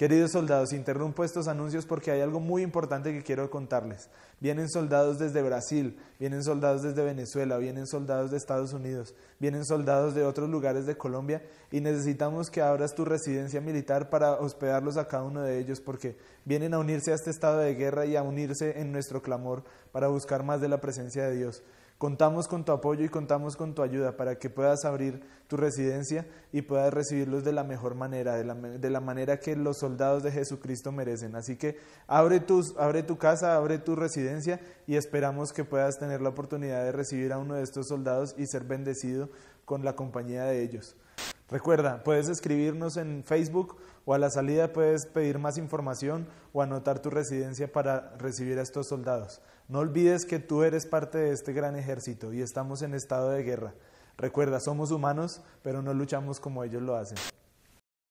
Queridos soldados, interrumpo estos anuncios porque hay algo muy importante que quiero contarles. Vienen soldados desde Brasil, vienen soldados desde Venezuela, vienen soldados de Estados Unidos, vienen soldados de otros lugares de Colombia y necesitamos que abras tu residencia militar para hospedarlos a cada uno de ellos porque vienen a unirse a este estado de guerra y a unirse en nuestro clamor para buscar más de la presencia de Dios. Contamos con tu apoyo y contamos con tu ayuda para que puedas abrir tu residencia y puedas recibirlos de la mejor manera, de la, manera que los soldados soldados de Jesucristo merecen. Así que abre, tus, abre tu casa, abre tu residencia y esperamos que puedas tener la oportunidad de recibir a uno de estos soldados y ser bendecido con la compañía de ellos. Recuerda, puedes escribirnos en Facebook o a la salida puedes pedir más información o anotar tu residencia para recibir a estos soldados. No olvides que tú eres parte de este gran ejército y estamos en estado de guerra. Recuerda, somos humanos, pero no luchamos como ellos lo hacen.